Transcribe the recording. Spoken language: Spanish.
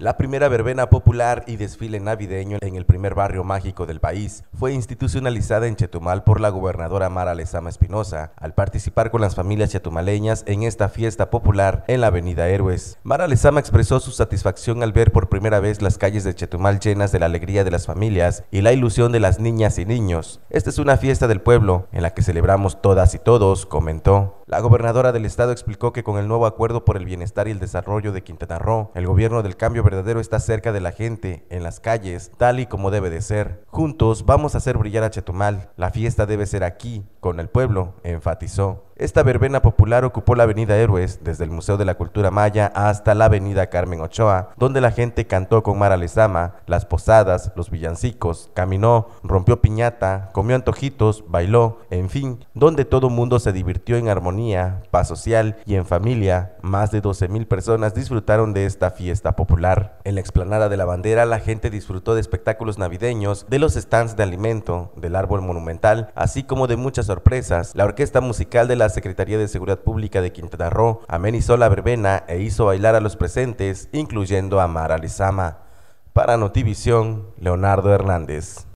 La primera verbena popular y desfile navideño en el primer barrio mágico del país fue institucionalizada en Chetumal por la gobernadora Mara Lezama Espinosa al participar con las familias chetumaleñas en esta fiesta popular en la avenida Héroes. Mara Lezama expresó su satisfacción al ver por primera vez las calles de Chetumal llenas de la alegría de las familias y la ilusión de las niñas y niños. Esta es una fiesta del pueblo en la que celebramos todas y todos, comentó. La gobernadora del estado explicó que con el nuevo acuerdo por el bienestar y el desarrollo de Quintana Roo, el gobierno del cambio verdadero está cerca de la gente, en las calles, tal y como debe de ser. Juntos vamos a hacer brillar a Chetumal. La fiesta debe ser aquí, con el pueblo, enfatizó. Esta verbena popular ocupó la Avenida Héroes, desde el Museo de la Cultura Maya hasta la Avenida Carmen Ochoa, donde la gente cantó con Mara Lezama, las posadas, los villancicos, caminó, rompió piñata, comió antojitos, bailó, en fin, donde todo mundo se divirtió en armonía, paz social y en familia. Más de 12.000 personas disfrutaron de esta fiesta popular. En la explanada de la bandera, la gente disfrutó de espectáculos navideños, de los stands de alimento, del árbol monumental, así como de muchas sorpresas. La orquesta musical de la Secretaría de Seguridad Pública de Quintana Roo amenizó la verbena e hizo bailar a los presentes, incluyendo a Mara Lezama. Para Notivisión, Leonardo Hernández.